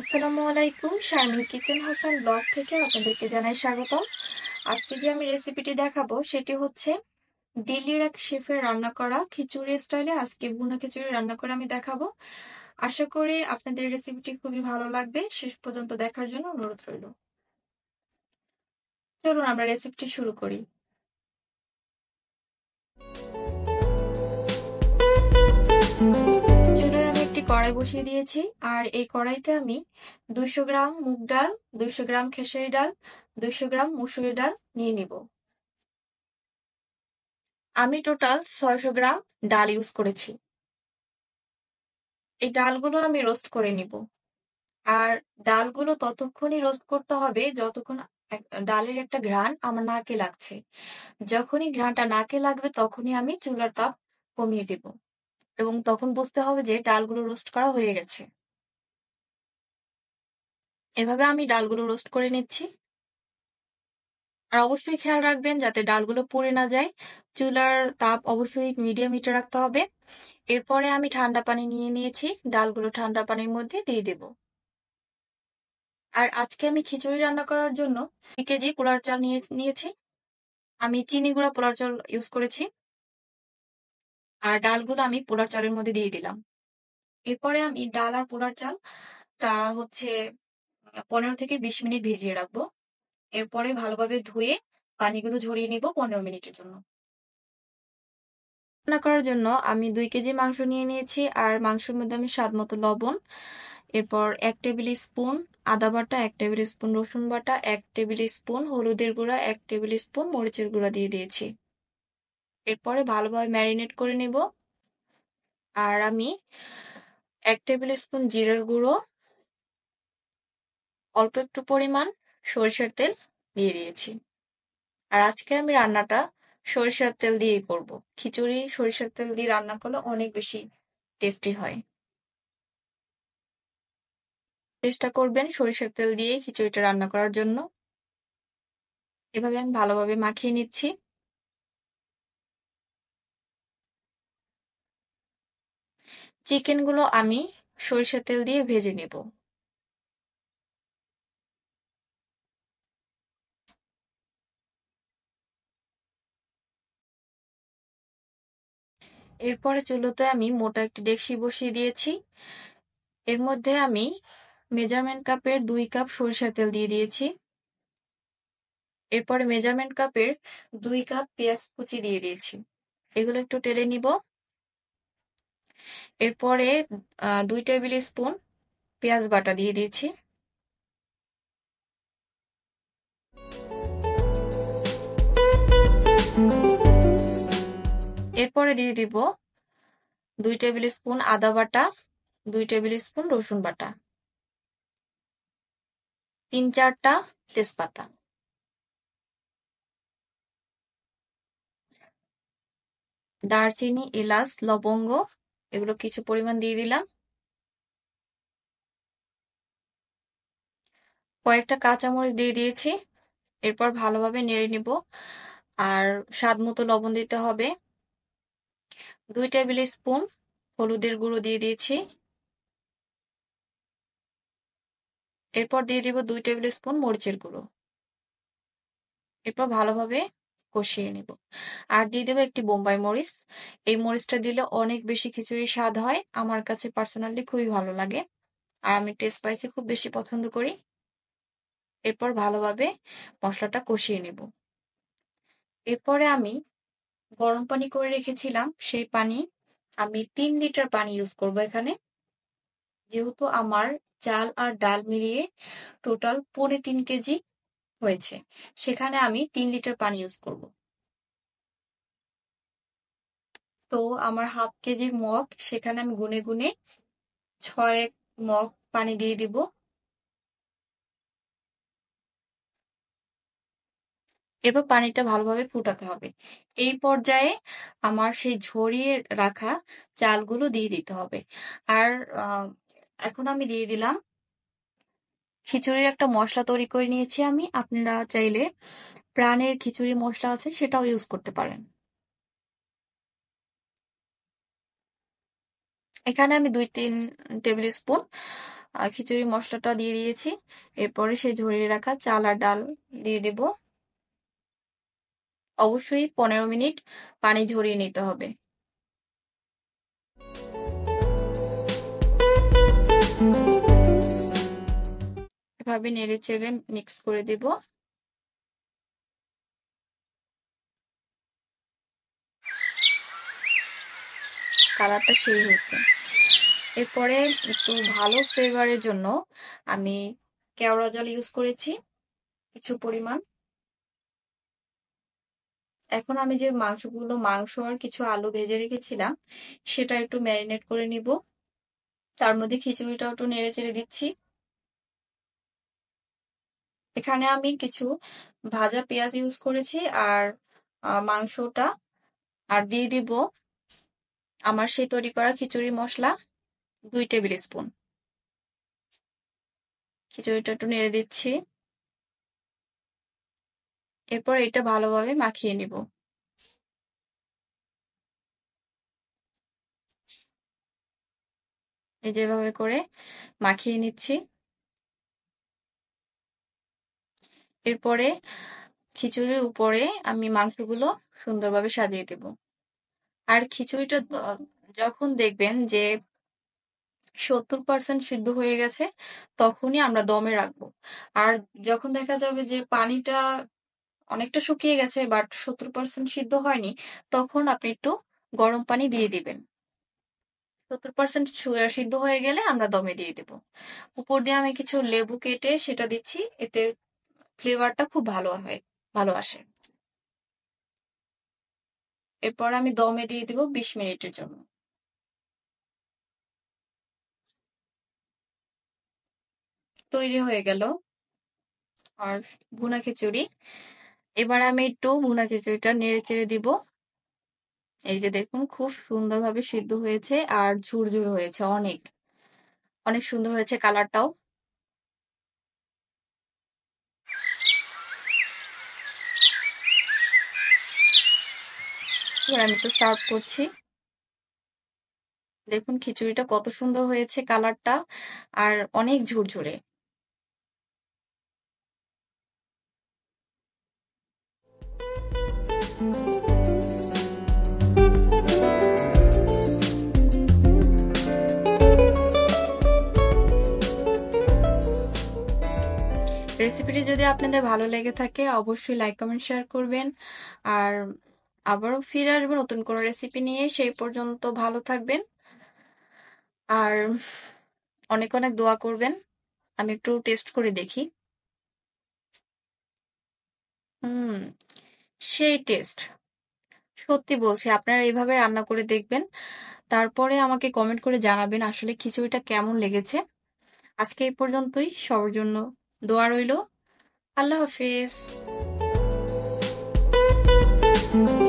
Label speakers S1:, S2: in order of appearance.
S1: আসসালামু আলাইকুম Sharmin kitchen Hossain blog থেকে আপনাদেরকে জানাই স্বাগতম আজকে যে আমি রেসিপিটি দেখাবো সেটি হচ্ছে দিল্লির এক শেফের রান্না করা খিচুড়ি স্টাইলে আজকে বুনা খিচুড়ি রান্না করে আমি দেখাবো আশা করি আপনাদের রেসিপিটি খুবই ভালো লাগবে শেষ পর্যন্ত দেখার জন্য অনুরোধ রইল চলুন আমরা রেসিপিটি শুরু করি thank you একটি কড়াই বসিয়ে দিয়েছি আর এই কড়াইতে আমি দুইশো গ্রাম মুগ ডাল দুশো গ্রাম খেসারি ডাল দুইশো গ্রাম মুসুরি ডাল নিয়ে নিব আমি টোটাল ছয়শো গ্রাম ডাল ইউজ করেছি এই ডালগুলো আমি রোস্ট করে নিব আর ডালগুলো ততক্ষণই রোস্ট করতে হবে যতক্ষণ ডালের একটা ঘ্রাণ আমার নাকে লাগছে যখনই ঘ্রাণটা নাকে লাগবে তখনই আমি চুলার তাপ কমিয়ে দেবো এবং তখন বুঝতে হবে যে ডালগুলো রোস্ট করা হয়ে গেছে এভাবে আমি ডালগুলো রোস্ট করে নিচ্ছি আর অবশ্যই খেয়াল রাখবেন যাতে ডালগুলো পড়ে না যায় চুলার তাপ অবশ্যই মিডিয়াম হিটে রাখতে হবে এরপরে আমি ঠান্ডা পানি নিয়ে নিয়েছি ডালগুলো ঠান্ডা পানির মধ্যে দিয়ে দেব আর আজকে আমি খিচুড়ি রান্না করার জন্য দুই কেজি পোলার চাল নিয়ে নিয়েছি আমি চিনি গুঁড়া পোলার চাল ইউজ করেছি আর ডালগুলো আমি পোলার চালের মধ্যে দিয়ে দিলাম এরপরে আমি ডাল আর চাল চালটা হচ্ছে পনেরো থেকে বিশ মিনিট ভিজিয়ে রাখবো এরপরে ভালোভাবে ধুয়ে পানিগুলো ঝরিয়ে নিব পনেরো মিনিটের জন্য রান্না করার জন্য আমি দুই কেজি মাংস নিয়ে নিয়েছি আর মাংসের মধ্যে আমি স্বাদ মতো লবণ এরপর এক টেবিল স্পুন আদা বাটা এক টেবিল স্পুন রসুন বাটা এক টেবিল স্পুন হলুদের গুঁড়া এক টেবিল স্পুন মরিচের গুঁড়া দিয়ে দিয়েছি এরপরে ভালোভাবে ম্যারিনেট করে নেব আর আমি এক টেবিল স্পুন জিরের গুঁড়ো অল্প একটু পরিমাণ সরিষার তেল দিয়ে দিয়েছি আর আজকে আমি রান্নাটা সরিষার তেল দিয়েই করব খিচুড়ি সরিষার তেল দিয়ে রান্না করলে অনেক বেশি টেস্টি হয় চেষ্টা করবেন সরিষার তেল দিয়ে খিচুড়িটা রান্না করার জন্য এভাবে আমি ভালোভাবে মাখিয়ে নিচ্ছি চিকেনগুলো আমি সরিষা তেল দিয়ে ভেজে নেব এরপরে চুলোতে আমি মোটা একটি ডেকসি বসিয়ে দিয়েছি এর মধ্যে আমি মেজারমেন্ট কাপের দুই কাপ সরিষা তেল দিয়ে দিয়েছি এরপরে মেজারমেন্ট কাপের দুই কাপ পেঁয়াজ কুচি দিয়ে দিয়েছি এগুলো একটু টেলে নিব এরপরে দুই টেবিল স্পুন পেঁয়াজ বাটা দিয়ে দিয়েছি এরপরে দিয়ে দিব দুই টেবিল স্পুন আদা বাটা দুই টেবিল স্পুন রসুন বাটা তিন চারটা তেজপাতা দারচিনি এলাচ লবঙ্গ এগুলো কিছু পরিমাণ দিয়ে দিলাম কয়েকটা কাঁচামরিচ দিয়ে দিয়েছি এরপর ভালোভাবে নেড়ে নিব আর স্বাদ মতো লবণ দিতে হবে দুই টেবিল স্পুন হলুদের গুঁড়ো দিয়ে দিয়েছি এরপর দিয়ে দিব দুই টেবিল স্পুন মরিচের গুঁড়ো এরপর ভালোভাবে কষিয়ে নেব আর দিয়ে দেবো একটি বোম্বাই মরিচ এই মরিচটা দিলে অনেক বেশি খিচুড়ির স্বাদ হয় আমার কাছে পার্সোনালি খুবই ভালো লাগে আর আমি টেস্ট স্পাইসি খুব বেশি পছন্দ করি এরপর ভালোভাবে মশলাটা কষিয়ে নেব এরপরে আমি গরম পানি করে রেখেছিলাম সেই পানি আমি তিন লিটার পানি ইউজ করব এখানে যেহেতু আমার চাল আর ডাল মিলিয়ে টোটাল পনে তিন কেজি হয়েছে সেখানে আমি তিন লিটার পানি ইউজ করব তো আমার হাফ কেজির মগ সেখানে আমি গুনে গুনে ছয় মগ পানি দিয়ে দিব এরপর পানিটা ভালোভাবে ফুটাতে হবে এই পর্যায়ে আমার সেই ঝরিয়ে রাখা চালগুলো দিয়ে দিতে হবে আর এখন আমি দিয়ে দিলাম খিচুড়ির একটা মশলা তৈরি করে নিয়েছি আমি আপনারা চাইলে প্রাণের খিচুড়ি মশলা আছে সেটাও ইউজ করতে পারেন এখানে আমি দুই তিন টেবিল স্পুন খিচুড়ি মশলাটা দিয়ে দিয়েছি এরপরে সেই ঝরিয়ে রাখা চাল আর ডাল দিয়ে দেব অবশ্যই পনেরো মিনিট পানি ঝরিয়ে নিতে হবে ভাবে নেড়ে চেড়ে মিক্স করে দেব কালারটা সেই হয়েছে এরপরে একটু ভালো ফ্লেভারের জন্য আমি কেওড়া জল ইউজ করেছি কিছু পরিমাণ এখন আমি যে মাংসগুলো মাংস আর কিছু আলু ভেজে রেখেছিলাম সেটা একটু ম্যারিনেট করে নিব তার মধ্যে খিচুড়িটাও একটু নেড়ে চেড়ে দিচ্ছি এখানে আমি কিছু ভাজা পেঁয়াজ ইউজ করেছি আর মাংসটা আর দিয়ে দিব আমার সেই তৈরি করা খিচুড়ি মশলা দুই টেবিল স্পুন খিচুড়িটা একটু নেড়ে দিচ্ছি এরপর এটা ভালোভাবে মাখিয়ে নিব এই যেভাবে করে মাখিয়ে নিচ্ছি এরপরে খিচুড়ির উপরে আমি মাংসগুলো সুন্দরভাবে সাজিয়ে দেব আর খিচুড়িটা যখন দেখবেন যে সত্তর পার্সেন্ট সিদ্ধ হয়ে গেছে তখনই আমরা দমে রাখবো আর যখন দেখা যাবে যে পানিটা অনেকটা শুকিয়ে গেছে বাট সত্তর পার্সেন্ট সিদ্ধ হয়নি তখন আপনি একটু গরম পানি দিয়ে দিবেন সত্তর পার্সেন্ট সিদ্ধ হয়ে গেলে আমরা দমে দিয়ে দেব উপর দিয়ে আমি কিছু লেবু কেটে সেটা দিচ্ছি এতে ফ্লেভারটা খুব ভালো হয় ভালো আসে এরপর আমি দমে দিয়ে দিব বিশ মিনিটের জন্য তৈরি হয়ে গেল আর ভুনা খিচুড়ি এবার আমি একটু ভুনা খিচুড়িটা নেড়ে চেড়ে দিব এই যে দেখুন খুব সুন্দরভাবে সিদ্ধ হয়েছে আর ঝুরঝুর হয়েছে অনেক অনেক সুন্দর হয়েছে কালারটাও এবার আমি একটু সার্ভ করছি দেখুন খিচুড়িটা কত সুন্দর হয়েছে কালারটা আর অনেক ঝুরঝুরে রেসিপিটি যদি আপনাদের ভালো লেগে থাকে অবশ্যই লাইক কমেন্ট শেয়ার করবেন আর আবারও ফিরে আসবো নতুন কোনো রেসিপি নিয়ে সেই পর্যন্ত ভালো থাকবেন আর অনেক অনেক দোয়া করবেন আমি একটু টেস্ট করে দেখি হুম সেই টেস্ট সত্যি বলছি আপনারা এইভাবে রান্না করে দেখবেন তারপরে আমাকে কমেন্ট করে জানাবেন আসলে খিচুড়িটা কেমন লেগেছে আজকে এই পর্যন্তই সবার জন্য দোয়া রইল আল্লাহ হাফেজ